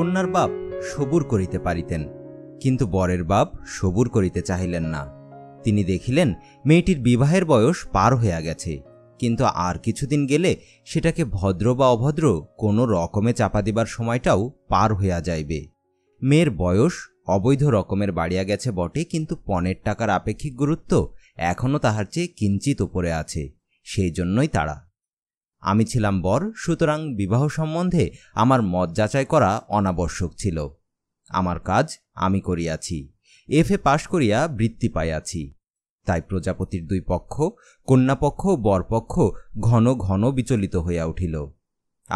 কন্যার বাপ সবুর করিতে পারিতেন কিন্তু বরের বাপ সবুর করিতে চাহিলেন না তিনি দেখিলেন মেয়েটির বিবাহের বয়স পার হইয়া গেছে কিন্তু আর কিছুদিন গেলে সেটাকে ভদ্র বা অভদ্র কোনো রকমে চাপা দিবার সময়টাও পার হইয়া যাইবে মেয়ের বয়স অবৈধ রকমের বাড়িয়া গেছে বটে কিন্তু পণের টাকার আপেক্ষিক গুরুত্ব এখনও তাহার চেয়ে কিঞ্চিত উপরে আছে সেই জন্যই তারা আমি ছিলাম বর সুতরাং বিবাহ সম্বন্ধে আমার মত যাচাই করা অনাবশ্যক ছিল আমার কাজ আমি করিয়াছি এফ এ পাশ করিয়া বৃত্তি পাইয়াছি তাই প্রজাপতির দুই পক্ষ কন্যাপক্ষ ও বরপক্ষ ঘন ঘন বিচলিত হইয়া উঠিল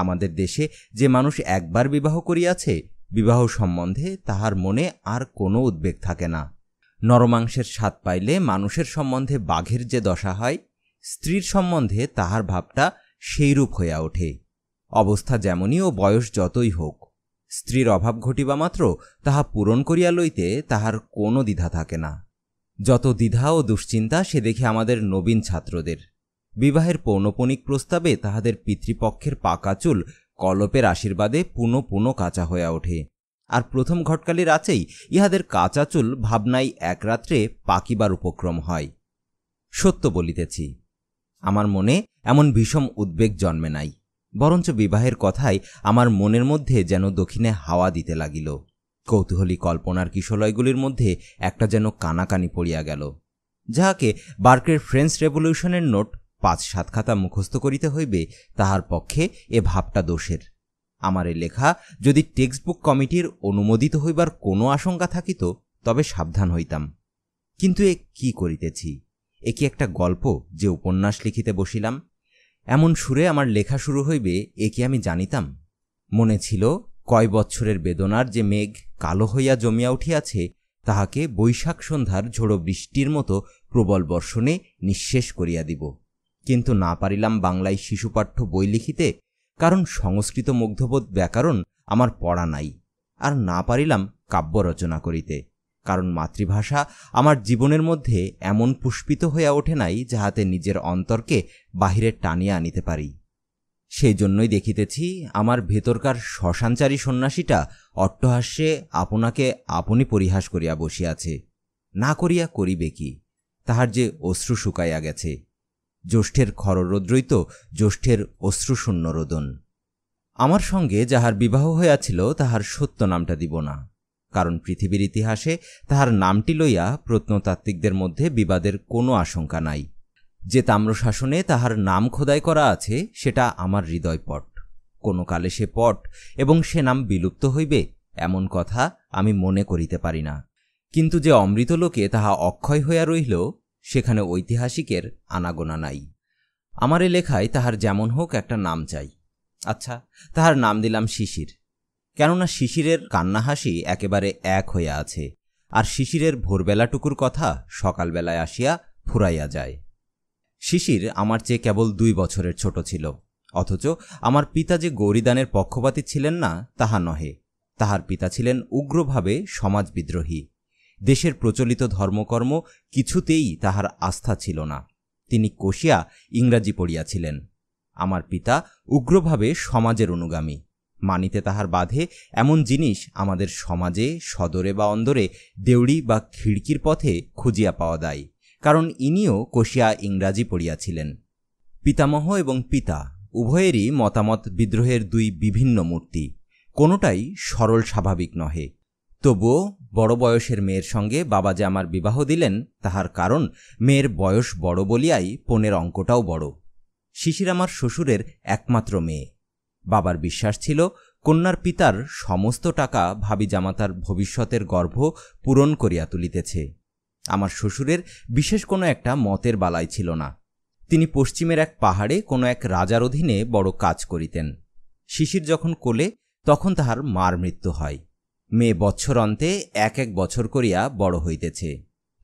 আমাদের দেশে যে মানুষ একবার বিবাহ করিয়াছে বিবাহ সম্বন্ধে তাহার মনে আর কোনো উদ্বেগ থাকে না নরমাংসের স্বাদ পাইলে মানুষের সম্বন্ধে বাঘের যে দশা হয় স্ত্রীর সম্বন্ধে তাহার ভাবটা সেইরূপ হইয়া ওঠে অবস্থা যেমনই ও বয়স যতই হোক স্ত্রীর অভাব ঘটিবা মাত্র তাহা পূরণ করিয়া লইতে তাহার কোনো দ্বিধা থাকে না যত দ্বিধা ও দুশ্চিন্তা সে দেখে আমাদের নবীন ছাত্রদের বিবাহের পৌনপণিক প্রস্তাবে তাহাদের পিতৃপক্ষের পাকা চুল কলপের আশীর্বাদে পুনঃ পুনঃ কাঁচা হইয়া ওঠে আর প্রথম ঘটকালির রাতেই ইহাদের কাঁচা চুল ভাবনায় এক রাত্রে পাকিবার উপক্রম হয় সত্য বলিতেছি আমার মনে এমন ভীষণ উদ্বেগ জন্মে নাই বরঞ্চ বিবাহের কথায় আমার মনের মধ্যে যেন দক্ষিণে হাওয়া দিতে লাগিল কৌতূহলী কল্পনার কিশলয়গুলির মধ্যে একটা যেন কানাকানি পড়িয়া গেল যাহাকে বার্কের ফ্রেঞ্চ রেভলিউশনের নোট পাঁচ সাত খাতা মুখস্থ করিতে হইবে তাহার পক্ষে এ ভাবটা দোষের আমার এ লেখা যদি টেক্সটবুক কমিটির অনুমোদিত হইবার কোনো আশঙ্কা থাকিত তবে সাবধান হইতাম কিন্তু এ কি করিতেছি এ কি একটা গল্প যে উপন্যাস লিখিতে বসিলাম এমন সুরে আমার লেখা শুরু হইবে এ কি আমি জানিতাম মনে ছিল কয় বৎসরের বেদনার যে মেঘ কালো হইয়া জমিয়া উঠিয়াছে তাহাকে বৈশাখ সন্ধ্যার ঝোড়ো বৃষ্টির মতো প্রবল বর্ষণে নিঃশেষ করিয়া দিব কিন্তু না পারিলাম বাংলায় শিশুপাঠ্য বই লিখিতে কারণ সংস্কৃত মুগ্ধবোধ ব্যাকরণ আমার পড়া নাই আর না পারিলাম কাব্য রচনা করিতে কারণ মাতৃভাষা আমার জীবনের মধ্যে এমন পুষ্পিত হইয়া ওঠে নাই যাহাতে নিজের অন্তরকে বাহিরে টানিয়া আনিতে পারি সেই জন্যই দেখিতেছি আমার ভেতরকার শ্মশানচারী সন্ন্যাসীটা অট্টহাস্যে আপনাকে আপনি পরিহাস করিয়া বসিয়াছে না করিয়া করিবে কি তাহার যে অশ্রু শুকাইয়া গেছে জ্যৈষ্ঠের খররৌদ্রই তো জ্যৈষ্ঠের অশ্রুশূন্য রোদন আমার সঙ্গে যাহার বিবাহ হইয়াছিল তাহার সত্য নামটা দিব না কারণ পৃথিবীর ইতিহাসে তাহার নামটি লইয়া প্রত্নতাত্ত্বিকদের মধ্যে বিবাদের কোনো আশঙ্কা নাই যে তাম্রশাসনে তাহার নাম খোদাই করা আছে সেটা আমার হৃদয়পট কোনো কালে সে পট এবং সে নাম বিলুপ্ত হইবে এমন কথা আমি মনে করিতে পারি না কিন্তু যে অমৃত লোকে তাহা অক্ষয় হইয়া রহিল সেখানে ঐতিহাসিকের আনাগোনা নাই আমার এ লেখায় তাহার যেমন হোক একটা নাম চাই আচ্ছা তাহার নাম দিলাম শিশির কেননা শিশিরের কান্না হাসি একেবারে এক হইয়া আছে আর শিশিরের ভোরবেলাটুকুর কথা সকালবেলায় আসিয়া ফুরাইয়া যায় শিশির আমার চেয়ে কেবল দুই বছরের ছোট ছিল অথচ আমার পিতা যে গৌরীদানের পক্ষপাতী ছিলেন না তাহা নহে তাহার পিতা ছিলেন উগ্রভাবে সমাজ বিদ্রোহী দেশের প্রচলিত ধর্মকর্ম কিছুতেই তাহার আস্থা ছিল না তিনি কষিয়া ইংরাজি পড়িয়াছিলেন আমার পিতা উগ্রভাবে সমাজের অনুগামী মানিতে তাহার বাধে এমন জিনিস আমাদের সমাজে সদরে বা অন্দরে দেউড়ি বা খিড়কির পথে খুঁজিয়া পাওয়া দায় কারণ ইনিও কষিয়া ইংরাজি পড়িয়াছিলেন পিতামহ এবং পিতা উভয়েরই মতামত বিদ্রোহের দুই বিভিন্ন মূর্তি কোনোটাই সরল স্বাভাবিক নহে তবুও বড় বয়সের মেয়ের সঙ্গে বাবা যে আমার বিবাহ দিলেন তাহার কারণ মেয়ের বয়স বড় বলিয়াই পনের অঙ্কটাও বড় শিশির আমার শ্বশুরের একমাত্র মেয়ে বাবার বিশ্বাস ছিল কন্যার পিতার সমস্ত টাকা ভাবি জামাতার ভবিষ্যতের গর্ভ পূরণ করিয়া তুলিতেছে আমার শ্বশুরের বিশেষ কোনো একটা মতের বালাই ছিল না তিনি পশ্চিমের এক পাহাড়ে কোনো এক রাজার অধীনে বড় কাজ করিতেন শিশির যখন কোলে তখন তাহার মার মৃত্যু হয় মেয়ে বছর অন্তে এক এক বছর করিয়া বড় হইতেছে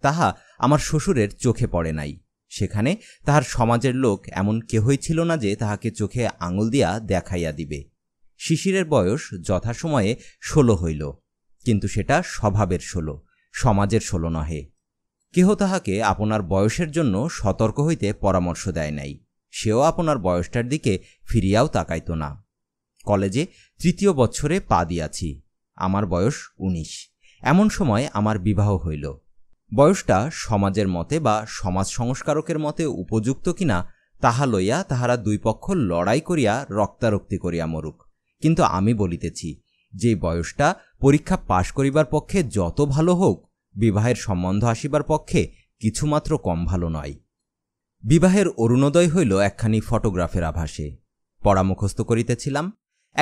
তাহা আমার শ্বশুরের চোখে পড়ে নাই সেখানে তাহার সমাজের লোক এমন কেহই ছিল না যে তাহাকে চোখে আঙুল দিয়া দেখাইয়া দিবে শিশিরের বয়স যথাসময়ে ষোলো হইল কিন্তু সেটা স্বভাবের ষোলো সমাজের ষোলো নহে কেহ তাহাকে আপনার বয়সের জন্য সতর্ক হইতে পরামর্শ দেয় নাই সেও আপনার বয়সটার দিকে ফিরিয়াও তাকাইত না কলেজে তৃতীয় বছরে পা দিয়াছি আমার বয়স উনিশ এমন সময় আমার বিবাহ হইল বয়সটা সমাজের মতে বা সমাজ সংস্কারকের মতে উপযুক্ত কিনা তাহা লইয়া তাহারা দুই পক্ষ লড়াই করিয়া রক্তারক্তি করিয়া মরুক কিন্তু আমি বলিতেছি যে বয়সটা পরীক্ষা পাশ করিবার পক্ষে যত ভালো হোক বিবাহের সম্বন্ধ আসিবার পক্ষে কিছুমাত্র কম ভালো নয় বিবাহের অরুণোদয় হইল একখানি ফটোগ্রাফের আভাসে পড়া মুখস্থ করিতেছিলাম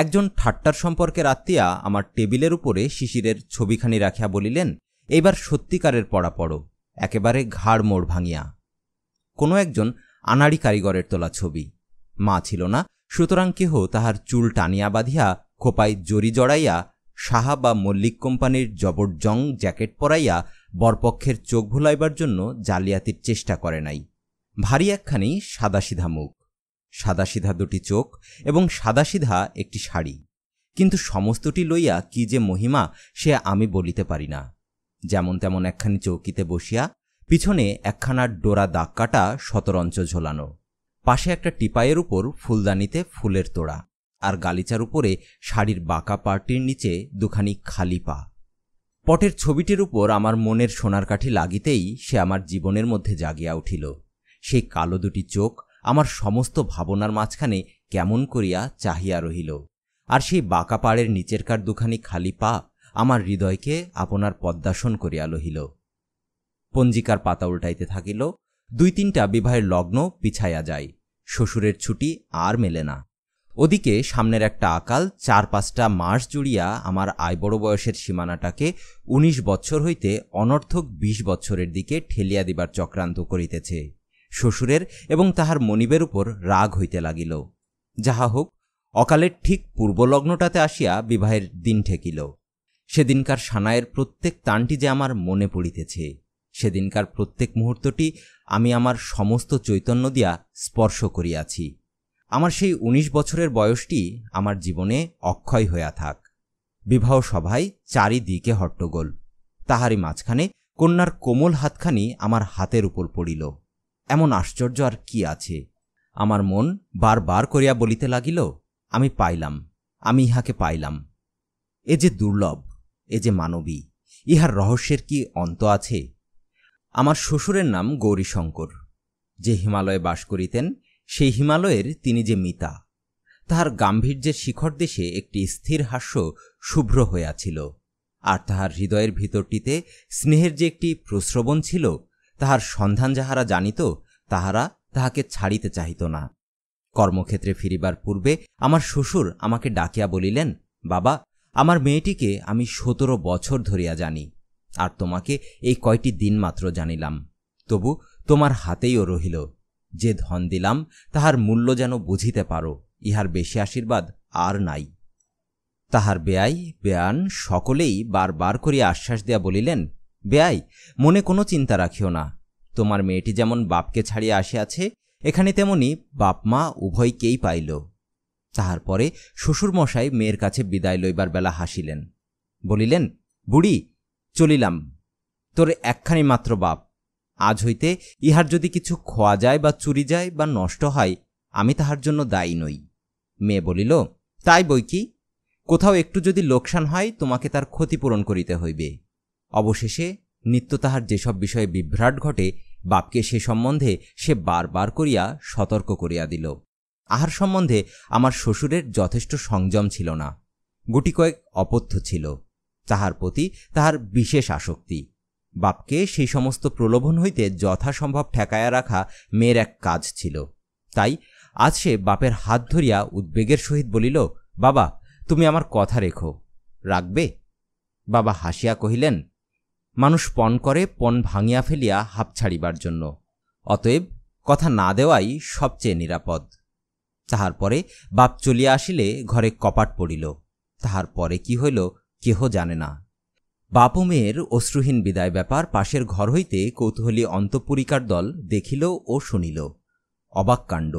একজন ঠাট্টার সম্পর্কের আত্মীয়া আমার টেবিলের উপরে শিশিরের ছবিখানি রাখিয়া বলিলেন এইবার সত্যিকারের পড়া পড়ো একেবারে ঘাড় মোড় ভাঙিয়া কোনো একজন আনাড়ি কারিগরের তোলা ছবি মা ছিল না সুতরাং কেহ তাহার চুল টানিয়া বাঁধিয়া খোপায় জড়ি জড়াইয়া সাহা বা মল্লিক কোম্পানির জবরজং জ্যাকেট পরাইয়া বরপক্ষের চোখ ভুলাইবার জন্য জালিয়াতির চেষ্টা করে নাই ভারী একখানি সাদাসিধা মুখ সাদাসিধা দুটি চোখ এবং সাদাসিধা একটি শাড়ি কিন্তু সমস্তটি লইয়া কি যে মহিমা সে আমি বলিতে পারি না যেমন তেমন একখানি চৌকিতে বসিয়া পিছনে একখানার ডোরা দাগ কাটা শতরঞ্চ ঝোলানো পাশে একটা টিপাইয়ের উপর ফুলদানিতে ফুলের তোড়া আর গালিচার উপরে শাড়ির বাঁকা পাটির নিচে দুখানি খালি পা পটের ছবিটির উপর আমার মনের সোনার কাঠি লাগিতেই সে আমার জীবনের মধ্যে জাগিয়া উঠিল সেই কালো দুটি চোখ আমার সমস্ত ভাবনার মাঝখানে কেমন করিয়া চাহিয়া রহিল আর সেই বাঁকা পাড়ের নিচেরকার দুখানি খালি পা আমার হৃদয়কে আপনার পদ্মাসন করিয়া লহিল পঞ্জিকার পাতা উল্টাইতে থাকিল দুই তিনটা বিবাহের লগ্ন পিছাইয়া যায় শ্বশুরের ছুটি আর মেলে না ওদিকে সামনের একটা আকাল চার পাঁচটা মাস জুড়িয়া আমার আয় বড় বয়সের সীমানাটাকে ১৯ বছর হইতে অনর্থক ২০ বছরের দিকে ঠেলিয়া দিবার চক্রান্ত করিতেছে শ্বশুরের এবং তাহার মনিবের উপর রাগ হইতে লাগিল যাহা হোক অকালের ঠিক পূর্বলগ্নটাতে আসিয়া বিবাহের দিন ঠেকিল সেদিনকার সানায়ের প্রত্যেক তানটি যে আমার মনে পড়িতেছে সেদিনকার প্রত্যেক মুহূর্তটি আমি আমার সমস্ত চৈতন্য দিয়া স্পর্শ করিয়াছি আমার সেই উনিশ বছরের বয়সটি আমার জীবনে অক্ষয় হইয়া থাক বিবাহ সভায় চারিদিকে হট্টগোল তাহারই মাঝখানে কন্যার কোমল হাতখানি আমার হাতের উপর পড়িল এমন আশ্চর্য আর কি আছে আমার মন বারবার করিয়া বলিতে লাগিল আমি পাইলাম আমি ইহাকে পাইলাম এ যে দুর্লভ এ যে মানবী ইহার রহস্যের কি অন্ত আছে আমার শ্বশুরের নাম গৌরীশঙ্কর যে হিমালয়ে বাস করিতেন সেই হিমালয়ের তিনি যে মিতা তাহার গাম্ভীর্যের শিখর দেশে একটি স্থির হাস্য শুভ্র হইয়াছিল আর তাহার হৃদয়ের ভিতরটিতে স্নেহের যে একটি প্রশ্রবণ ছিল তাহার সন্ধান যাহারা জানিত তাহারা তাহাকে ছাড়িতে চাহিত না কর্মক্ষেত্রে ফিরিবার পূর্বে আমার শ্বশুর আমাকে ডাকিয়া বলিলেন বাবা আমার মেয়েটিকে আমি সতেরো বছর ধরিয়া জানি আর তোমাকে এই কয়টি দিন মাত্র জানিলাম তবু তোমার হাতেইও রহিল যে ধন দিলাম তাহার মূল্য যেন বুঝিতে পারো ইহার বেশি আশীর্বাদ আর নাই তাহার বেয়াই বেয়ান সকলেই বারবার করিয়া আশ্বাস দিয়া বলিলেন বেয়াই মনে কোনো চিন্তা রাখিও না তোমার মেয়েটি যেমন বাপকে ছাড়িয়া আসিয়াছে এখানে তেমনি বাপ মা উভয়কেই পাইল তাহার পরে শ্বশুরমশাই মেয়ের কাছে বিদায় লইবার বেলা হাসিলেন বলিলেন বুড়ি চলিলাম তোর একখানি মাত্র বাপ আজ হইতে ইহার যদি কিছু খোয়া যায় বা চুরি যায় বা নষ্ট হয় আমি তাহার জন্য দায়ী নই মেয়ে বলিল তাই বই কি কোথাও একটু যদি লোকসান হয় তোমাকে তার ক্ষতিপূরণ করিতে হইবে অবশেষে নিত্য তাহার যেসব বিষয়ে বিভ্রাট ঘটে বাপকে সে সম্বন্ধে সে বারবার করিয়া সতর্ক করিয়া দিল আহার সম্বন্ধে আমার শ্বশুরের যথেষ্ট সংযম ছিল না গুটি কয়েক অপথ্য ছিল তাহার প্রতি তাহার বিশেষ আসক্তি বাপকে সেই সমস্ত প্রলোভন হইতে যথাসম্ভব ঠেকায়া রাখা মেয়ের এক কাজ ছিল তাই আজ সে বাপের হাত ধরিয়া উদ্বেগের সহিত বলিল বাবা তুমি আমার কথা রেখো রাখবে বাবা হাসিয়া কহিলেন মানুষ পণ করে পণ ভাঙিয়া ফেলিয়া হাফ ছাড়িবার জন্য অতএব কথা না দেওয়াই সবচেয়ে নিরাপদ তাহার পরে বাপ চলিয়া আসিলে ঘরে কপাট পড়িল তাহার পরে কি হইল কেহ জানে না বাপ মেয়ের অশ্রুহীন বিদায় ব্যাপার পাশের ঘর হইতে কৌতূহলী অন্তপুরিকার দল দেখিল ও শুনিল অবাক কাণ্ড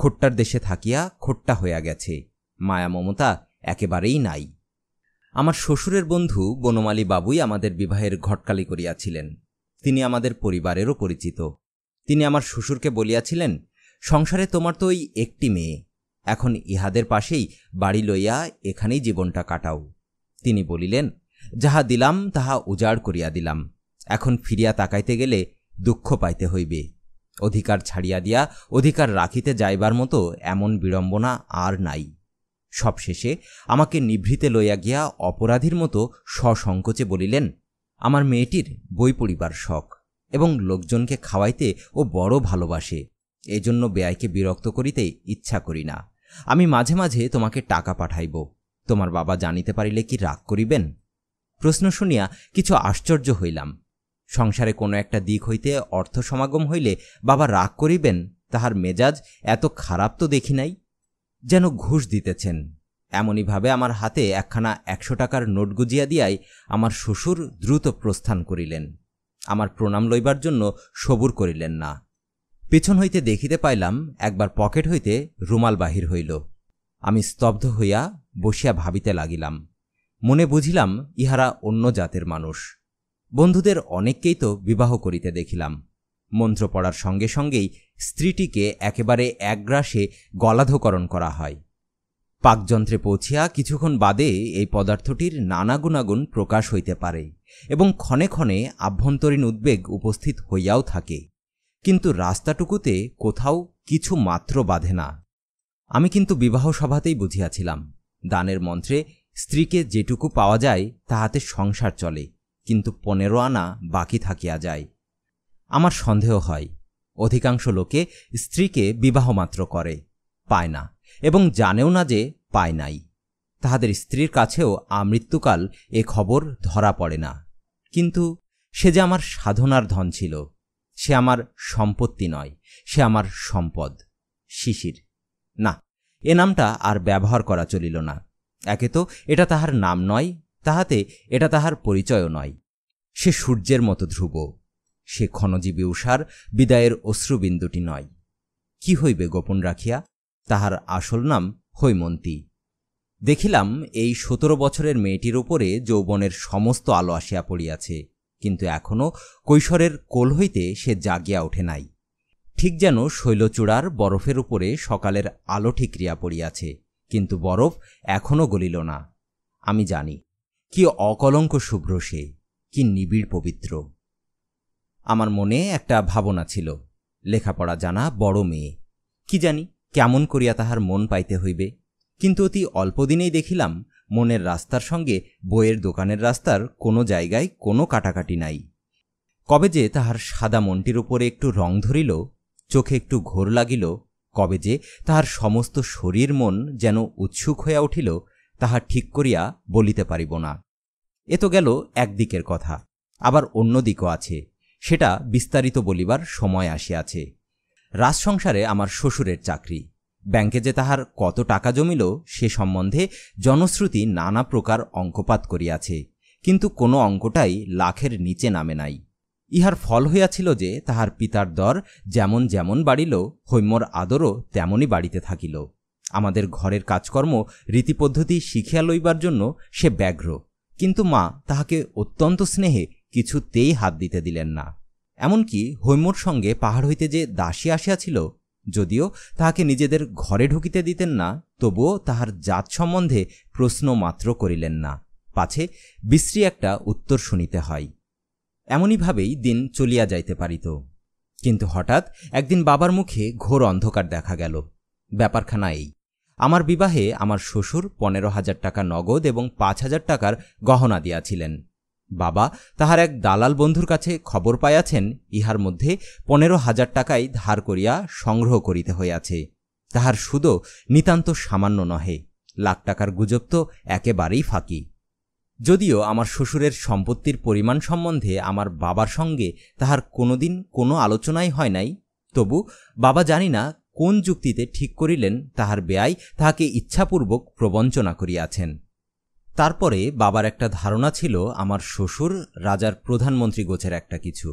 খোট্টার দেশে থাকিয়া খোট্টা হইয়া গেছে মায়া মমতা একেবারেই নাই আমার শ্বশুরের বন্ধু বনমালী বাবুই আমাদের বিবাহের ঘটকালি করিয়াছিলেন তিনি আমাদের পরিবারেরও পরিচিত তিনি আমার শ্বশুরকে বলিয়াছিলেন সংসারে তোমার তো ওই একটি মেয়ে এখন ইহাদের পাশেই বাড়ি লইয়া এখানেই জীবনটা কাটাও তিনি বলিলেন যাহা দিলাম তাহা উজাড় করিয়া দিলাম এখন ফিরিয়া তাকাইতে গেলে দুঃখ পাইতে হইবে অধিকার ছাড়িয়া দিয়া অধিকার রাখিতে যাইবার মতো এমন বিড়ম্বনা আর নাই সবশেষে আমাকে নিভৃতে লইয়া গিয়া অপরাধীর মতো সসংকোচে বলিলেন আমার মেয়েটির বই পড়িবার শখ এবং লোকজনকে খাওয়াইতে ও বড় ভালোবাসে এজন্য ব্যয়কে বিরক্ত করিতে ইচ্ছা করি না আমি মাঝে মাঝে তোমাকে টাকা পাঠাইব তোমার বাবা জানিতে পারিলে কি রাগ করিবেন প্রশ্ন শুনিয়া কিছু আশ্চর্য হইলাম সংসারে কোনো একটা দিক হইতে অর্থ সমাগম হইলে বাবা রাগ করিবেন তাহার মেজাজ এত খারাপ তো দেখি নাই যেন ঘুষ দিতেছেন এমনইভাবে আমার হাতে একখানা একশো টাকার নোট গুজিয়া দিয়াই আমার শ্বশুর দ্রুত প্রস্থান করিলেন আমার প্রণাম লইবার জন্য সবুর করিলেন না পেছন হইতে দেখিতে পাইলাম একবার পকেট হইতে রুমাল বাহির হইল আমি স্তব্ধ হইয়া বসিয়া ভাবিতে লাগিলাম মনে বুঝিলাম ইহারা অন্য জাতের মানুষ বন্ধুদের অনেককেই তো বিবাহ করিতে দেখিলাম মন্ত্র পড়ার সঙ্গে সঙ্গেই স্ত্রীটিকে একেবারে একগ্রাসে গলাধকরণ করা হয় পাকযন্ত্রে পৌঁছিয়া কিছুক্ষণ বাদে এই পদার্থটির নানা গুণাগুণ প্রকাশ হইতে পারে এবং ক্ষণে ক্ষণে আভ্যন্তরীণ উদ্বেগ উপস্থিত হইয়াও থাকে কিন্তু রাস্তাটুকুতে কোথাও কিছু মাত্র বাঁধে না আমি কিন্তু বিবাহ সভাতেই বুঝিয়াছিলাম দানের মন্ত্রে স্ত্রীকে যেটুকু পাওয়া যায় তাহাতে সংসার চলে কিন্তু পনেরো আনা বাকি থাকিয়া যায় আমার সন্দেহ হয় অধিকাংশ লোকে স্ত্রীকে বিবাহ মাত্র করে পায় না এবং জানেও না যে পায় নাই তাহাদের স্ত্রীর কাছেও আমৃত্যুকাল এ খবর ধরা পড়ে না কিন্তু সে যে আমার সাধনার ধন ছিল সে আমার সম্পত্তি নয় সে আমার সম্পদ শিশির না এ নামটা আর ব্যবহার করা চলিল না একে তো এটা তাহার নাম নয় তাহাতে এটা তাহার পরিচয়ও নয় সে সূর্যের মতো ধ্রুব সে ক্ষণজীবী উষার বিদায়ের অশ্রুবিন্দুটি নয় কি হইবে গোপন রাখিয়া তাহার আসল নাম হৈমন্তী দেখিলাম এই সতেরো বছরের মেয়েটির উপরে যৌবনের সমস্ত আলো আসিয়া পড়িয়াছে কিন্তু এখনও কৈশোরের কোল হইতে সে জাগিয়া ওঠে নাই ঠিক যেন শৈলচূড়ার বরফের উপরে সকালের আলো ঠিকরিয়া পড়িয়াছে কিন্তু বরফ এখনও গলিল না আমি জানি কি অকলঙ্ক শুভ্র সে কি নিবিড় পবিত্র আমার মনে একটা ভাবনা ছিল লেখাপড়া জানা বড় মেয়ে কি জানি কেমন করিয়া তাহার মন পাইতে হইবে কিন্তু অতি অল্পদিনেই দেখিলাম মনের রাস্তার সঙ্গে বইয়ের দোকানের রাস্তার কোনো জায়গায় কোনো কাটাকাটি নাই কবে যে তাহার সাদা মনটির উপরে একটু রং ধরিল চোখে একটু ঘোর লাগিল কবে যে তাহার সমস্ত শরীর মন যেন উৎসুক হইয়া উঠিল তাহা ঠিক করিয়া বলিতে পারিব না এ তো গেল একদিকের কথা আবার অন্য দিকও আছে সেটা বিস্তারিত বলিবার সময় আসিয়াছে রাজসংসারে আমার শ্বশুরের চাকরি ব্যাংকে যে তাহার কত টাকা জমিল সে সম্বন্ধে জনশ্রুতি নানা প্রকার অঙ্কপাত করিয়াছে কিন্তু কোনো অঙ্কটাই লাখের নিচে নামে নাই ইহার ফল হইয়াছিল যে তাহার পিতার দর যেমন যেমন বাড়িল হৈম্যর আদরও তেমনই বাড়িতে থাকিল আমাদের ঘরের কাজকর্ম রীতিপদ্ধতি শিখিয়া লইবার জন্য সে ব্যাঘ্র কিন্তু মা তাহাকে অত্যন্ত স্নেহে কিছুতেই হাত দিতে দিলেন না এমনকি হৈমর সঙ্গে পাহাড় হইতে যে দাসী আসিয়াছিল যদিও তাহাকে নিজেদের ঘরে ঢুকিতে দিতেন না তবুও তাহার জাত সম্বন্ধে প্রশ্ন মাত্র করিলেন না পাছে বিশ্রী একটা উত্তর শুনিতে হয় এমনইভাবেই দিন চলিয়া যাইতে পারিত কিন্তু হঠাৎ একদিন বাবার মুখে ঘোর অন্ধকার দেখা গেল ব্যাপারখানা এই আমার বিবাহে আমার শ্বশুর পনেরো হাজার টাকা নগদ এবং পাঁচ হাজার টাকার গহনা দিয়াছিলেন বাবা তাহার এক দালাল বন্ধুর কাছে খবর পাইয়াছেন ইহার মধ্যে পনেরো হাজার টাকাই ধার করিয়া সংগ্রহ করিতে হইয়াছে তাহার সুদও নিতান্ত সামান্য নহে লাখ টাকার গুজব তো একেবারেই ফাঁকি যদিও আমার শ্বশুরের সম্পত্তির পরিমাণ সম্বন্ধে আমার বাবার সঙ্গে তাহার কোনোদিন কোনো আলোচনাই হয় নাই তবু বাবা জানি না কোন যুক্তিতে ঠিক করিলেন তাহার ব্যয় তাহাকে ইচ্ছাপূর্বক প্রবঞ্চনা করিয়াছেন তারপরে বাবার একটা ধারণা ছিল আমার শ্বশুর রাজার প্রধানমন্ত্রী গোছের একটা কিছু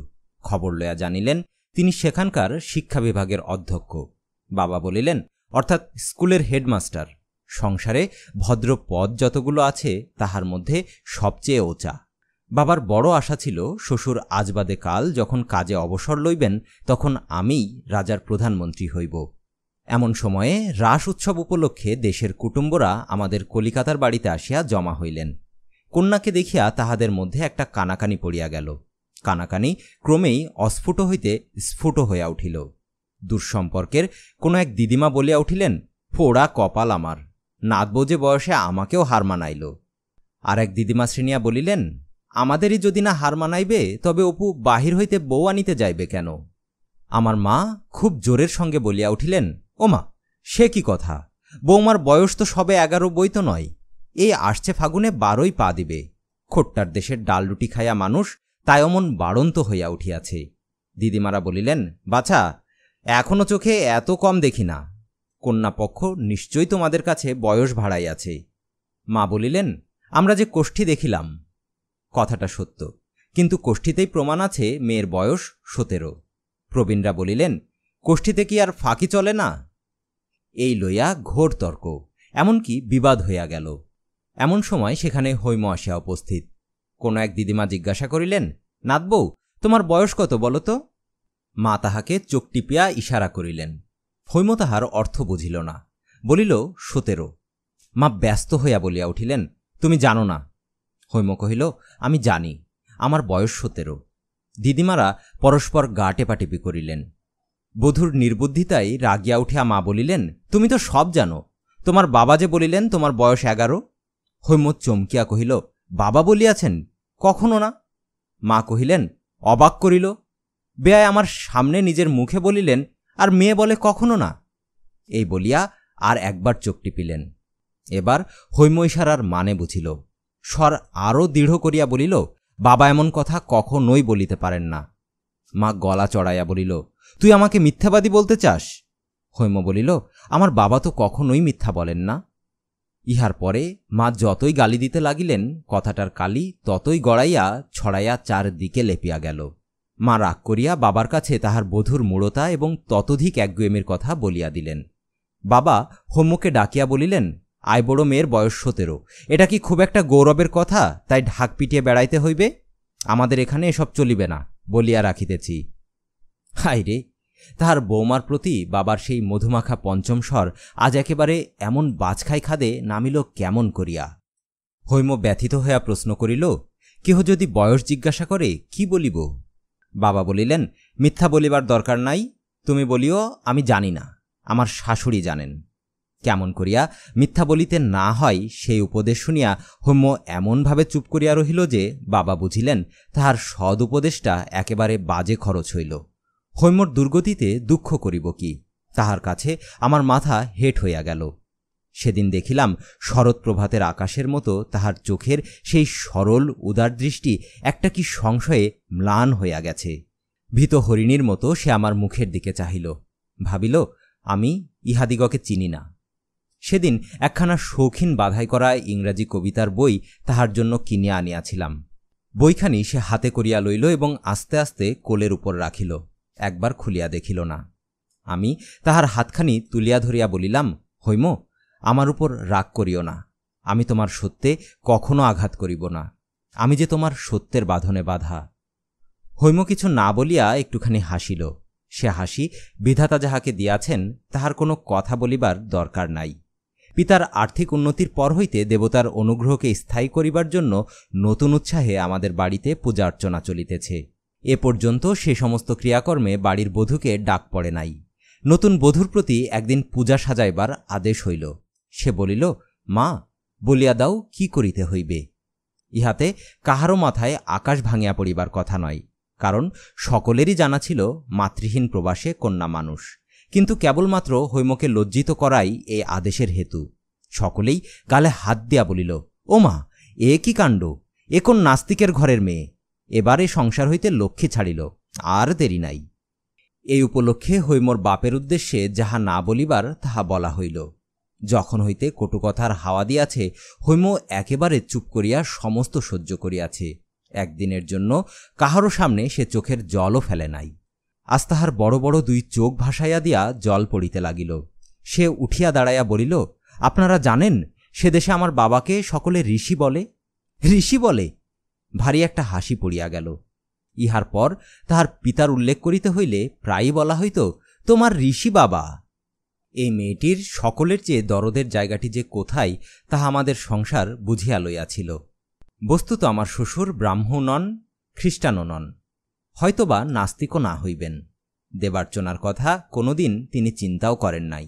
খবর লয়া জানিলেন তিনি সেখানকার শিক্ষা বিভাগের অধ্যক্ষ বাবা বলিলেন অর্থাৎ স্কুলের হেডমাস্টার সংসারে ভদ্র পদ যতগুলো আছে তাহার মধ্যে সবচেয়ে ওচা বাবার বড় আশা ছিল শ্বশুর আজবাদে কাল যখন কাজে অবসর লইবেন তখন আমিই রাজার প্রধানমন্ত্রী হইব এমন সময়ে রাস উৎসব উপলক্ষে দেশের কুটুম্বরা আমাদের কলিকাতার বাড়িতে আসিয়া জমা হইলেন কন্যাকে দেখিয়া তাহাদের মধ্যে একটা কানাকানি পড়িয়া গেল কানাকানি ক্রমেই অস্ফুট হইতে স্ফুট হইয়া উঠিল দুঃসম্পর্কের কোনো এক দিদিমা বলিয়া উঠিলেন ফোড়া কপাল আমার নাতব যে বয়সে আমাকেও হার মানাইল আর এক দিদিমা শ্রেণিয়া বলিলেন আমাদেরই যদি না হার মানাইবে তবে অপু বাহির হইতে বউ আনিতে যাইবে কেন আমার মা খুব জোরের সঙ্গে বলিয়া উঠিলেন ওমা সে কি কথা বৌমার বয়স তো সবে এগারো বই তো নয় এই আসছে ফাগুনে বারোই পা দিবে খোট্টার দেশের ডাল রুটি খায়া মানুষ তাই অমন বাড়ন্ত হইয়া উঠিয়াছে দিদিমারা বলিলেন বাছা এখনও চোখে এত কম দেখি না কন্যাপক্ষ নিশ্চয়ই তোমাদের কাছে বয়স ভাড়াই আছে মা বলিলেন আমরা যে কোষ্ঠী দেখিলাম কথাটা সত্য কিন্তু কোষ্ঠীতেই প্রমাণ আছে মেয়ের বয়স সতেরো প্রবীণরা বলিলেন কোষ্ঠীতে কি আর ফাঁকি চলে না এই লইয়া ঘোর তর্ক এমনকি বিবাদ হইয়া গেল এমন সময় সেখানে হৈম আসিয়া উপস্থিত কোনো এক দিদিমা জিজ্ঞাসা করিলেন নাতবৌ তোমার বয়স কত বলো তো মা তাহাকে চোখ টিপিয়া ইশারা করিলেন হৈম তাহার অর্থ বুঝিল না বলিল সতেরো মা ব্যস্ত হইয়া বলিয়া উঠিলেন তুমি জানো না হৈম কহিল আমি জানি আমার বয়স সতেরো দিদিমারা পরস্পর গা টেপাটিপি করিলেন বধূর নির্বুদ্ধিতাই রাগিয়া উঠিয়া মা বলিলেন তুমি তো সব জানো তোমার বাবা যে বলিলেন তোমার বয়স এগারো হৈমত চমকিয়া কহিল বাবা বলিয়াছেন কখনো না মা কহিলেন অবাক করিল বেয়ায় আমার সামনে নিজের মুখে বলিলেন আর মেয়ে বলে কখনো না এই বলিয়া আর একবার চোখ টিপিলেন এবার আর মানে বুঝিল স্বর আরও দৃঢ় করিয়া বলিল বাবা এমন কথা কখনোই বলিতে পারেন না মা গলা চড়াইয়া বলিল তুই আমাকে মিথ্যাবাদী বলতে চাস হৈম বলিল আমার বাবা তো কখনোই মিথ্যা বলেন না ইহার পরে মা যতই গালি দিতে লাগিলেন কথাটার কালি ততই গড়াইয়া ছড়াইয়া চারদিকে লেপিয়া গেল মা রাগ করিয়া বাবার কাছে তাহার বধুর মূঢ়তা এবং ততোধিক একগুয়েমের কথা বলিয়া দিলেন বাবা হোম্যকে ডাকিয়া বলিলেন আয় বড় মেয়ের বয়স সতেরো এটা কি খুব একটা গৌরবের কথা তাই ঢাক পিটিয়ে বেড়াইতে হইবে আমাদের এখানে এসব চলিবে না বলিয়া রাখিতেছি হায় রে তাহার বৌমার প্রতি বাবার সেই মধুমাখা পঞ্চম স্বর আজ একেবারে এমন বাজখাই খাদে নামিল কেমন করিয়া হৈম ব্যথিত হইয়া প্রশ্ন করিল কেহ যদি বয়স জিজ্ঞাসা করে কি বলিব বাবা বলিলেন মিথ্যা বলিবার দরকার নাই তুমি বলিও আমি জানি না আমার শাশুড়ি জানেন কেমন করিয়া মিথ্যা বলিতে না হয় সেই উপদেশ শুনিয়া হৈম্য এমনভাবে চুপ করিয়া রহিল যে বাবা বুঝিলেন তাহার সদ উপদেশটা একেবারে বাজে খরচ হইল হৈমর দুর্গতিতে দুঃখ করিব কি তাহার কাছে আমার মাথা হেট হইয়া গেল সেদিন দেখিলাম শরৎ প্রভাতের আকাশের মতো তাহার চোখের সেই সরল উদার দৃষ্টি একটা কি সংশয়ে ম্লান হইয়া গেছে ভীত হরিণীর মতো সে আমার মুখের দিকে চাহিল ভাবিল আমি ইহাদিগকে চিনি না সেদিন একখানা শৌখিন বাধাই করা ইংরাজি কবিতার বই তাহার জন্য কিনিয়া আনিয়াছিলাম বইখানি সে হাতে করিয়া লইল এবং আস্তে আস্তে কোলের উপর রাখিল একবার খুলিয়া দেখিল না আমি তাহার হাতখানি তুলিয়া ধরিয়া বলিলাম হৈম আমার উপর রাগ করিও না আমি তোমার সত্যে কখনো আঘাত করিব না আমি যে তোমার সত্যের বাঁধনে বাধা হৈম কিছু না বলিয়া একটুখানি হাসিল সে হাসি বিধাতা যাহাকে দিয়াছেন তাহার কোনো কথা বলিবার দরকার নাই পিতার আর্থিক উন্নতির পর হইতে দেবতার অনুগ্রহকে স্থায়ী করিবার জন্য নতুন উৎসাহে আমাদের বাড়িতে পূজা অর্চনা চলিতেছে এ পর্যন্ত সে সমস্ত ক্রিয়াকর্মে বাড়ির বধূকে ডাক পড়ে নাই নতুন বধূর প্রতি একদিন পূজা সাজাইবার আদেশ হইল সে বলিল মা বলিয়া দাও কি করিতে হইবে ইহাতে কাহারও মাথায় আকাশ ভাঙিয়া পড়িবার কথা নয় কারণ সকলেরই জানা ছিল মাতৃহীন প্রবাসে কন্যা মানুষ কিন্তু কেবলমাত্র হৈমকে লজ্জিত করাই এই আদেশের হেতু সকলেই গালে হাত দিয়া বলিল ও মা এ কি কাণ্ড এ কোন নাস্তিকের ঘরের মেয়ে এবারে সংসার হইতে লক্ষ্মী ছাড়িল আর দেরি নাই এই উপলক্ষে হৈমর বাপের উদ্দেশ্যে যাহা না বলিবার তাহা বলা হইল যখন হইতে কটুকথার হাওয়া দিয়াছে হৈম একেবারে চুপ করিয়া সমস্ত সহ্য করিয়াছে একদিনের জন্য কাহারও সামনে সে চোখের জলও ফেলে নাই আজ তাহার বড় বড় দুই চোখ ভাসাইয়া দিয়া জল পড়িতে লাগিল সে উঠিয়া দাঁড়াইয়া বলিল আপনারা জানেন সে দেশে আমার বাবাকে সকলে ঋষি বলে ঋষি বলে ভারী একটা হাসি পড়িয়া গেল ইহার পর তাহার পিতার উল্লেখ করিতে হইলে প্রায়ই বলা হইত তোমার ঋষি বাবা এই মেয়েটির সকলের চেয়ে দরদের জায়গাটি যে কোথায় তাহা আমাদের সংসার বুঝিয়া লইয়াছিল বস্তুত আমার শ্বশুর ব্রাহ্ম নন খ্রিস্টানও নন হয়তোবা নাস্তিকও না হইবেন দেবার্চনার কথা কোনোদিন তিনি চিন্তাও করেন নাই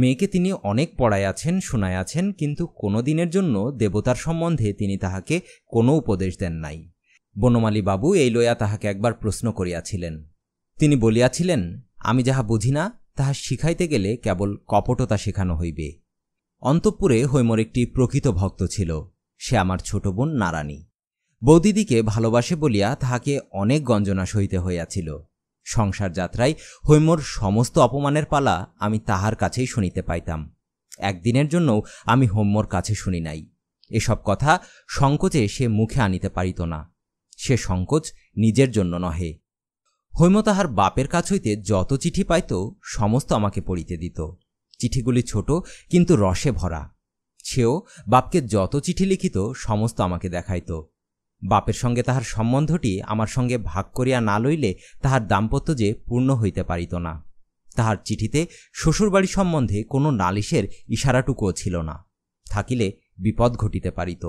মেয়েকে তিনি অনেক পড়ায় আছেন শোনায় আছেন কিন্তু কোনো দিনের জন্য দেবতার সম্বন্ধে তিনি তাহাকে কোনো উপদেশ দেন নাই বনমালী বাবু এই লইয়া তাহাকে একবার প্রশ্ন করিয়াছিলেন তিনি বলিয়াছিলেন আমি যাহা বুঝি না তাহা শিখাইতে গেলে কেবল কপটতা শেখানো হইবে অন্তঃপুরে হৈমর একটি প্রকৃত ভক্ত ছিল সে আমার ছোট বোন নারানী বৌদিদিকে ভালোবাসে বলিয়া তাহাকে অনেক গঞ্জনা সহিতে হইয়াছিল সংসার যাত্রায় হৈমর সমস্ত অপমানের পালা আমি তাহার কাছেই শুনিতে পাইতাম একদিনের জন্যও আমি হৈম্যর কাছে শুনি নাই এসব কথা সংকোচে সে মুখে আনিতে পারিত না সে সংকোচ নিজের জন্য নহে হৈম তাহার বাপের কাছ হইতে যত চিঠি পাইত সমস্ত আমাকে পড়িতে দিত চিঠিগুলি ছোট কিন্তু রসে ভরা সেও বাপকে যত চিঠি লিখিত সমস্ত আমাকে দেখাইত বাপের সঙ্গে তাহার সম্বন্ধটি আমার সঙ্গে ভাগ করিয়া না লইলে তাহার দাম্পত্য যে পূর্ণ হইতে পারিত না তাহার চিঠিতে শ্বশুরবাড়ি সম্বন্ধে কোনো নালিশের ইশারাটুকুও ছিল না থাকিলে বিপদ ঘটিতে পারিত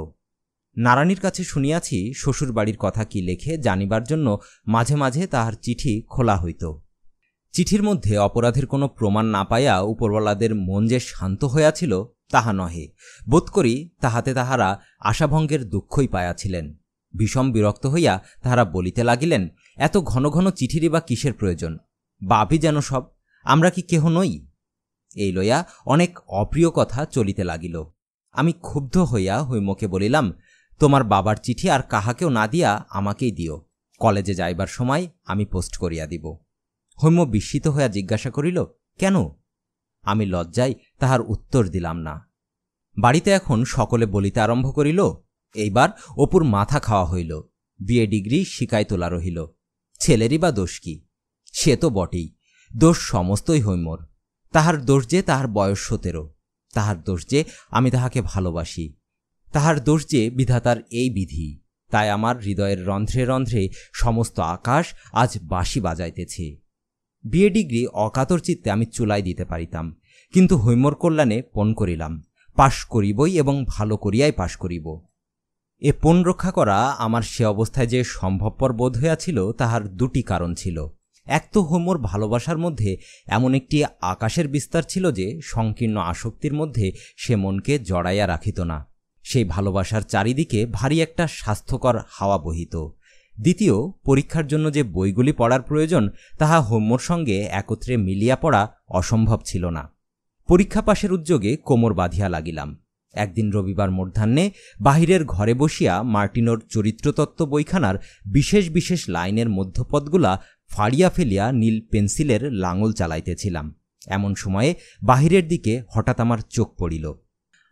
নারায়ণীর কাছে শুনিয়াছি শ্বশুরবাড়ির কথা কি লেখে জানিবার জন্য মাঝে মাঝে তাহার চিঠি খোলা হইত চিঠির মধ্যে অপরাধের কোনো প্রমাণ না পাইয়া উপরওয়ালাদের মন যে শান্ত হইয়াছিল তাহা নহে বোধ করি তাহাতে তাহারা আশাভঙ্গের দুঃখই পাইয়াছিলেন বিষম বিরক্ত হইয়া তাহারা বলিতে লাগিলেন এত ঘন ঘন চিঠিরই বা কিসের প্রয়োজন বাভি যেন সব আমরা কি কেহ নই এই লইয়া অনেক অপ্রিয় কথা চলিতে লাগিল আমি ক্ষুব্ধ হইয়া হৈমকে বলিলাম তোমার বাবার চিঠি আর কাহাকেও না দিয়া আমাকেই দিও কলেজে যাইবার সময় আমি পোস্ট করিয়া দিব হৈম বিস্মিত হইয়া জিজ্ঞাসা করিল কেন আমি লজ্জায় তাহার উত্তর দিলাম না বাড়িতে এখন সকলে বলিতে আরম্ভ করিল এইবার অপুর মাথা খাওয়া হইল বিয়ে ডিগ্রি শিকায় তোলা রহিল ছেলেরই বা দোষ কি সে তো বটেই দোষ সমস্তই হৈমর তাহার দোষ যে তাহার বয়স সতেরো তাহার দোষ যে আমি তাহাকে ভালোবাসি তাহার দোষ যে বিধাতার এই বিধি তাই আমার হৃদয়ের রন্ধ্রে রন্ধ্রে সমস্ত আকাশ আজ বাঁশি বাজাইতেছে বিয়ে ডিগ্রি অকাতর চিত্তে আমি চুলাই দিতে পারিতাম কিন্তু হৈমর কল্যাণে পণ করিলাম পাশ করিবই এবং ভালো করিয়াই পাশ করিব এ পণ রক্ষা করা আমার সে অবস্থায় যে সম্ভবপর বোধ হইয়াছিল তাহার দুটি কারণ ছিল এক তো হোমর ভালোবাসার মধ্যে এমন একটি আকাশের বিস্তার ছিল যে সংকীর্ণ আসক্তির মধ্যে সে মনকে জড়াইয়া রাখিত না সেই ভালোবাসার চারিদিকে ভারী একটা স্বাস্থ্যকর হাওয়া বহিত দ্বিতীয় পরীক্ষার জন্য যে বইগুলি পড়ার প্রয়োজন তাহা হোম্যর সঙ্গে একত্রে মিলিয়া পড়া অসম্ভব ছিল না পরীক্ষা পাশের উদ্যোগে কোমর বাঁধিয়া লাগিলাম একদিন রবিবার মধ্যাহ্নে বাহিরের ঘরে বসিয়া মার্টিনোর চরিত্রতত্ত্ব বইখানার বিশেষ বিশেষ লাইনের মধ্যপদগুলা ফাড়িয়া ফেলিয়া নীল পেন্সিলের লাঙল চালাইতেছিলাম এমন সময়ে বাহিরের দিকে হঠাৎ আমার চোখ পড়িল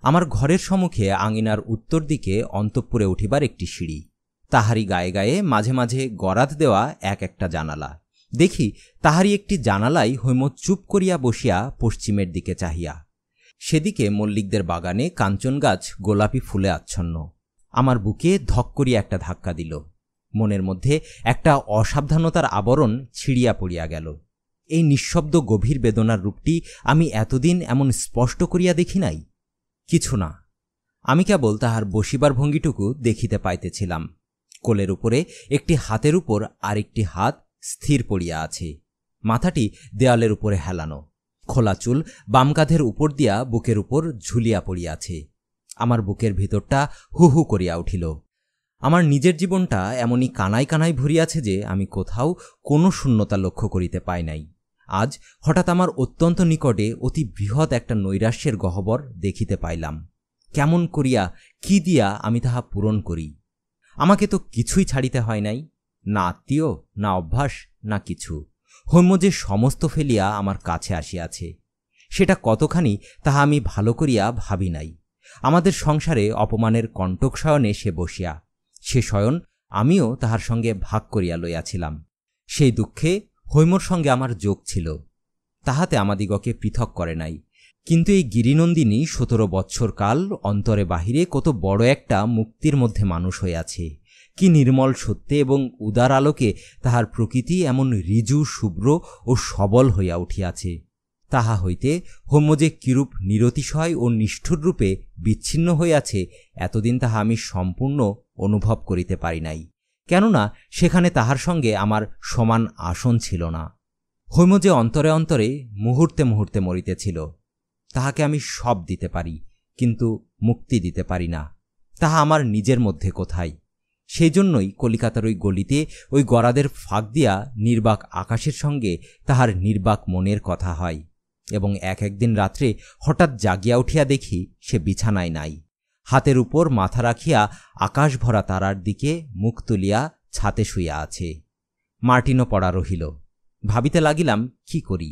আমার ঘরের সম্মুখে আঙিনার উত্তর দিকে অন্তঃপুরে উঠিবার একটি সিঁড়ি তাহারি গায়ে গায়ে মাঝে মাঝে গরাত দেওয়া এক একটা জানালা দেখি তাহারি একটি জানালাই হৈম চুপ করিয়া বসিয়া পশ্চিমের দিকে চাহিয়া সেদিকে মল্লিকদের বাগানে কাঞ্চন গাছ গোলাপি ফুলে আচ্ছন্ন আমার বুকে ধক করিয়া একটা ধাক্কা দিল মনের মধ্যে একটা অসাবধানতার আবরণ ছিড়িয়া পড়িয়া গেল এই নিঃশব্দ গভীর বেদনার রূপটি আমি এতদিন এমন স্পষ্ট করিয়া দেখি নাই কিছু না আমি কেবল তাহার বসিবার ভঙ্গিটুকু দেখিতে পাইতেছিলাম কোলের উপরে একটি হাতের উপর আরেকটি হাত স্থির পড়িয়া আছে মাথাটি দেয়ালের উপরে হেলানো খোলা চুল বাম কাঁধের উপর দিয়া বুকের উপর ঝুলিয়া পড়িয়াছে আমার বুকের ভিতরটা হু হু করিয়া উঠিল আমার নিজের জীবনটা এমনই কানায় কানায় ভরিয়াছে যে আমি কোথাও কোনো শূন্যতা লক্ষ্য করিতে পাই নাই আজ হঠাৎ আমার অত্যন্ত নিকটে অতি বৃহৎ একটা নৈরাশ্যের গহ্বর দেখিতে পাইলাম কেমন করিয়া কি দিয়া আমি তাহা পূরণ করি আমাকে তো কিছুই ছাড়িতে হয় নাই না আত্মীয় না অভ্যাস না কিছু হৈম্য যে সমস্ত ফেলিয়া আমার কাছে আসিয়াছে সেটা কতখানি তাহা আমি ভালো করিয়া ভাবি নাই আমাদের সংসারে অপমানের কণ্টক শয়নে সে বসিয়া সে শয়ন আমিও তাহার সঙ্গে ভাগ করিয়া লইয়াছিলাম সেই দুঃখে হৈমর সঙ্গে আমার যোগ ছিল তাহাতে আমাদিগকে পৃথক করে নাই কিন্তু এই গিরিনন্দিনী সতেরো বৎসর কাল অন্তরে বাহিরে কত বড় একটা মুক্তির মধ্যে মানুষ হইয়াছে কি নির্মল সত্যে এবং উদার আলোকে তাহার প্রকৃতি এমন ঋজু শুভ্র ও সবল হইয়া উঠিয়াছে তাহা হইতে হোম্য যে কিরূপ নিরতিশয় ও নিষ্ঠুর রূপে বিচ্ছিন্ন হইয়াছে এতদিন তাহা আমি সম্পূর্ণ অনুভব করিতে পারি নাই কেননা সেখানে তাহার সঙ্গে আমার সমান আসন ছিল না হৈম যে অন্তরে অন্তরে মুহূর্তে মুহূর্তে মরিতেছিল তাহাকে আমি সব দিতে পারি কিন্তু মুক্তি দিতে পারি না তাহা আমার নিজের মধ্যে কোথায় সেই জন্যই কলিকাতার ওই গলিতে ওই গড়াদের ফাঁক দিয়া নির্বাক আকাশের সঙ্গে তাহার নির্বাক মনের কথা হয় এবং এক একদিন রাত্রে হঠাৎ জাগিয়া উঠিয়া দেখি সে বিছানায় নাই হাতের উপর মাথা রাখিয়া আকাশ ভরা তারার দিকে মুখ তুলিয়া ছাতে শুইয়া আছে মার্টিনও পড়া রহিল ভাবিতে লাগিলাম কি করি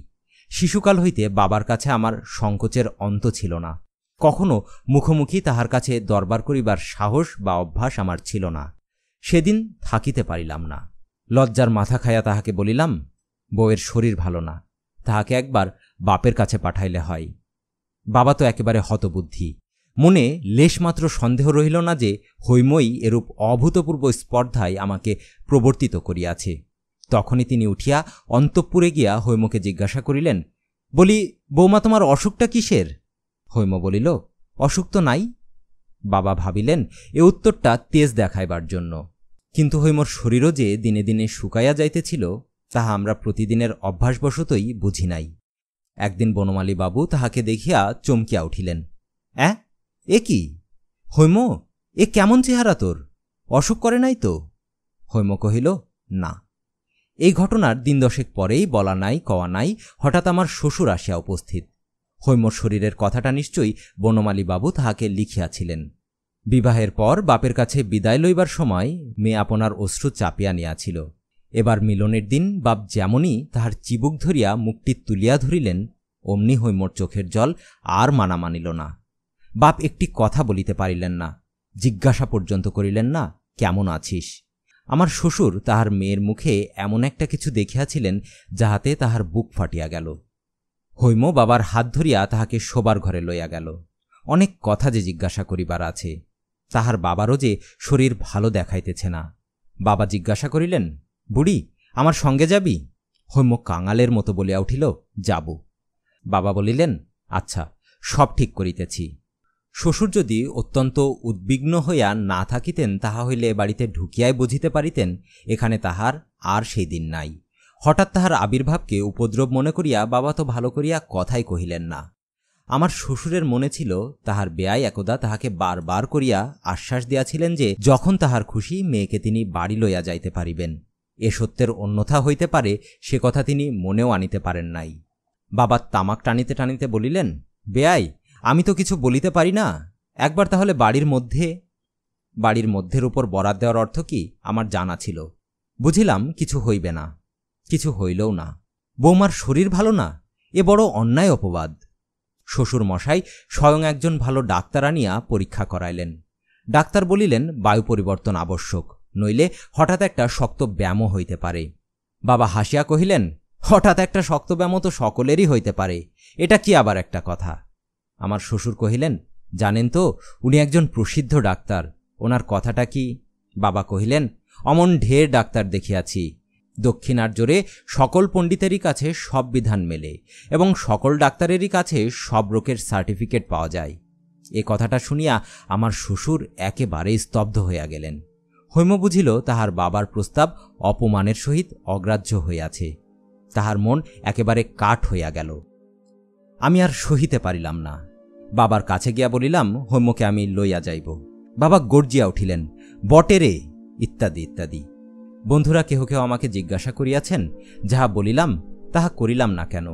শিশুকাল হইতে বাবার কাছে আমার সংকোচের অন্ত ছিল না কখনো মুখোমুখি তাহার কাছে দরবার করিবার সাহস বা অভ্যাস আমার ছিল না সেদিন থাকিতে পারিলাম না লজ্জার মাথা খাইয়া তাহাকে বলিলাম বউয়ের শরীর ভালো না তাহাকে একবার বাপের কাছে পাঠাইলে হয় বাবা তো একেবারে হতবুদ্ধি মনে লেশমাত্র সন্দেহ রহিল না যে হৈময়ী এরূপ অভূতপূর্ব স্পর্ধায় আমাকে প্রবর্তিত করিয়াছে তখনই তিনি উঠিয়া অন্তঃপুরে গিয়া হৈমকে জিজ্ঞাসা করিলেন বলি বৌমা তোমার অসুখটা কিসের হৈম বলিল অসুখ তো নাই বাবা ভাবিলেন এ উত্তরটা তেজ দেখাইবার জন্য কিন্তু হৈমর শরীরও যে দিনে দিনে শুকাইয়া যাইতেছিল তাহা আমরা প্রতিদিনের অভ্যাসবশতই বুঝি নাই একদিন বনমালী বাবু তাহাকে দেখিয়া চমকিয়া উঠিলেন অ্যাঁ এ কি হৈম এ কেমন চেহারা তোর অসুখ করে নাই তো হৈম কহিল না এই ঘটনার দিন দশেক পরেই বলা নাই কওয়া নাই হঠাৎ আমার শ্বশুর আসিয়া উপস্থিত হৈম শরীরের কথাটা নিশ্চয়ই বনমালী বাবু তাহাকে লিখিয়াছিলেন বিবাহের পর বাপের কাছে বিদায় লইবার সময় মেয়ে আপনার অশ্রু চাপিয়া নিয়াছিল এবার মিলনের দিন বাপ যেমনই তাহার চিবুক ধরিয়া মুখটি তুলিয়া ধরিলেন অমনি হৈমর চোখের জল আর মানা মানিল না বাপ একটি কথা বলিতে পারিলেন না জিজ্ঞাসা পর্যন্ত করিলেন না কেমন আছিস আমার শ্বশুর তাহার মেয়ের মুখে এমন একটা কিছু দেখিয়াছিলেন যাহাতে তাহার বুক ফাটিয়া গেল হৈম বাবার হাত ধরিয়া তাহাকে শোবার ঘরে লইয়া গেল অনেক কথা যে জিজ্ঞাসা করিবার আছে তাহার বাবারও যে শরীর ভালো দেখাইতেছে না বাবা জিজ্ঞাসা করিলেন বুড়ি আমার সঙ্গে যাবি হৈম কাঙালের মতো বলিয়া উঠিল যাব বাবা বলিলেন আচ্ছা সব ঠিক করিতেছি শ্বশুর যদি অত্যন্ত উদ্বিগ্ন হইয়া না থাকিতেন তাহা হইলে বাড়িতে ঢুকিয়াই বুঝিতে পারিতেন এখানে তাহার আর সেই দিন নাই হঠাৎ তাহার আবির্ভাবকে উপদ্রব মনে করিয়া বাবা তো ভালো করিয়া কথাই কহিলেন না আমার শ্বশুরের মনে ছিল তাহার বেয়াই একদা তাহাকে বারবার করিয়া আশ্বাস দিয়াছিলেন যে যখন তাহার খুশি মেয়েকে তিনি বাড়ি লইয়া যাইতে পারিবেন এ সত্যের অন্যথা হইতে পারে সে কথা তিনি মনেও আনিতে পারেন নাই বাবা তামাক টানিতে টানিতে বলিলেন বেয়াই আমি তো কিছু বলিতে পারি না একবার তাহলে বাড়ির মধ্যে বাড়ির মধ্যের উপর বরাদ দেওয়ার অর্থ কি আমার জানা ছিল বুঝিলাম কিছু হইবে না কিছু হইলও না বৌমার শরীর ভালো না এ বড় অন্যায় অপবাদ শ্বশুর মশাই স্বয়ং একজন ভালো ডাক্তার আনিয়া পরীক্ষা করাইলেন ডাক্তার বলিলেন বায়ু পরিবর্তন আবশ্যক নইলে হঠাৎ একটা শক্ত ব্যায়ামও হইতে পারে বাবা হাসিয়া কহিলেন হঠাৎ একটা শক্ত ব্যামও তো সকলেরই হইতে পারে এটা কি আবার একটা কথা আমার শ্বশুর কহিলেন জানেন তো উনি একজন প্রসিদ্ধ ডাক্তার ওনার কথাটা কি বাবা কহিলেন অমন ঢের ডাক্তার দেখিয়াছি দক্ষিণার্যরে সকল পণ্ডিতেরই কাছে সব বিধান মেলে এবং সকল ডাক্তারেরই কাছে সব রোগের সার্টিফিকেট পাওয়া যায় এ কথাটা শুনিয়া আমার শ্বশুর একেবারে স্তব্ধ হইয়া গেলেন হৈম বুঝিল তাহার বাবার প্রস্তাব অপমানের সহিত অগ্রাহ্য হইয়াছে তাহার মন একেবারে কাঠ হইয়া গেল আমি আর সহিতে পারিলাম না বাবার কাছে গিয়া বলিলাম হৈমকে আমি লইয়া যাইব বাবা গর্জিয়া উঠিলেন বটেরে ইত্যাদি ইত্যাদি বন্ধুরা কেহ কেহ আমাকে জিজ্ঞাসা করিয়াছেন যাহা বলিলাম তাহা করিলাম না কেন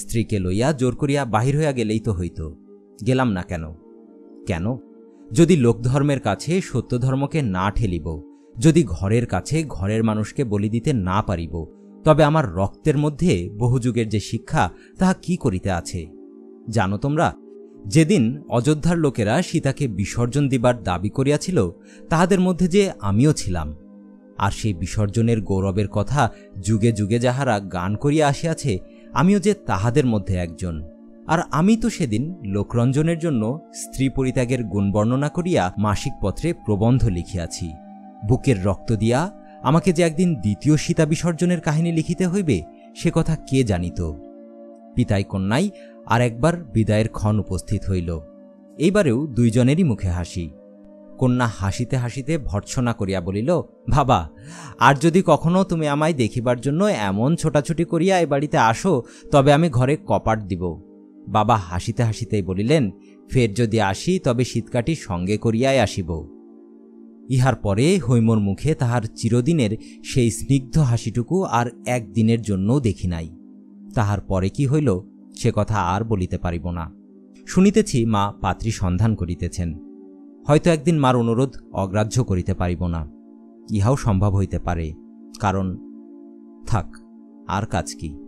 স্ত্রীকে লইয়া জোর করিয়া বাহির হইয়া গেলেই তো হইত গেলাম না কেন কেন যদি লোকধর্মের কাছে সত্যধর্মকে না ঠেলিব যদি ঘরের কাছে ঘরের মানুষকে বলি দিতে না পারিব তবে আমার রক্তের মধ্যে বহুযুগের যে শিক্ষা তাহা কি করিতে আছে জানো তোমরা যেদিন অযোধ্যার লোকেরা সীতাকে বিসর্জন দিবার দাবি করিয়াছিল তাহাদের মধ্যে যে আমিও ছিলাম আর সেই বিসর্জনের গৌরবের কথা যুগে যুগে যাহারা গান করিয়া আসিয়াছে আমিও যে তাহাদের মধ্যে একজন আর আমি তো সেদিন লোকরঞ্জনের জন্য স্ত্রী পরিত্যাগের গুণ বর্ণনা করিয়া মাসিক পত্রে প্রবন্ধ লিখিয়াছি বুকের রক্ত দিয়া আমাকে যে একদিন দ্বিতীয় সীতা বিসর্জনের কাহিনী লিখিতে হইবে সে কথা কে জানিত পিতাই কন্যাই আর একবার বিদায়ের ক্ষণ উপস্থিত হইল এইবারেও দুইজনেরই মুখে হাসি কন্যা হাসিতে হাসিতে ভর্ৎসনা করিয়া বলিল বাবা আর যদি কখনো তুমি আমায় দেখিবার জন্য এমন ছোটাছুটি করিয়া এ বাড়িতে আসো তবে আমি ঘরে কপাট দিব বাবা হাসিতে হাসিতেই বলিলেন ফের যদি আসি তবে শীতকাটি সঙ্গে করিয়াই আসিব ইহার পরে হৈমর মুখে তাহার চিরদিনের সেই স্নিগ্ধ হাসিটুকু আর একদিনের জন্যও দেখি নাই তাহার পরে কি হইল সে কথা আর বলিতে পারিব না শুনিতেছি মা পাত্রী সন্ধান করিতেছেন হয়তো একদিন মার অনুরোধ অগ্রাহ্য করিতে পারিব না ইহাও সম্ভব হইতে পারে কারণ থাক আর কাজ কী